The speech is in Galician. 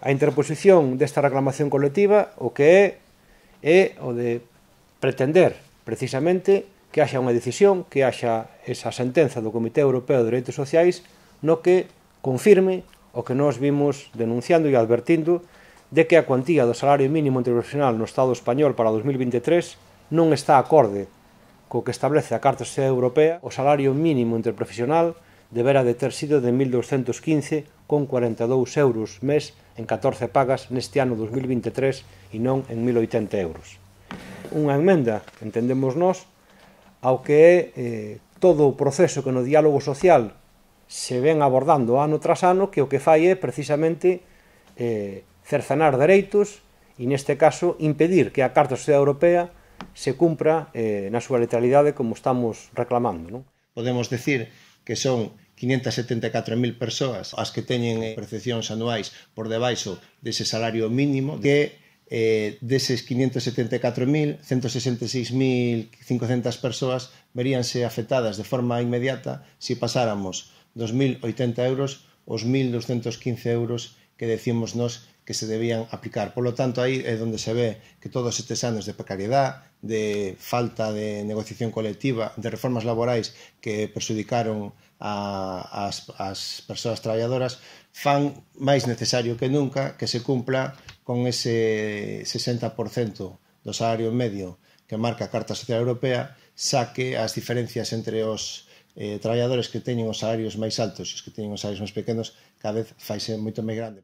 a interposición desta reclamación colectiva o que é é o de pretender precisamente que haxa unha decisión, que haxa esa sentenza do Comité Europeo de Dereitos Sociais no que confirme o que nós vimos denunciando e advertindo de que a cuantía do salario mínimo interprofesional no Estado español para 2023 non está acorde co que establece a Carta Social Europea o salario mínimo interprofesional debera de ter sido de 1.215 con 42 euros mes en 14 pagas neste ano 2023 e non en 1.080 euros. Unha enmenda, entendemos nós, ao que é eh, todo o proceso que no diálogo social se ven abordando ano tras ano que o que fai é precisamente eh, cercenar dereitos e neste caso impedir que a Carta Social Europea se cumpra eh, na súa literalidade como estamos reclamando. Non? Podemos decir que son 574.000 persoas as que teñen eh, percepcións anuais por debaixo dese salario mínimo que eh, deses 574.000, 166.500 persoas veríanse afectadas de forma inmediata se si pasáramos 2.080 euros os 1.215 euros que decimos nos que se debían aplicar. Por lo tanto, aí é onde se ve que todos estes anos de precariedade, de falta de negociación colectiva, de reformas laborais que perxudicaron a, as, as persoas traballadoras, fan máis necesario que nunca que se cumpla con ese 60% do salario medio que marca a Carta Social Europea, saque as diferencias entre os eh, traballadores que teñen os salarios máis altos e os que teñen os salarios máis pequenos cada vez faise moito máis grande.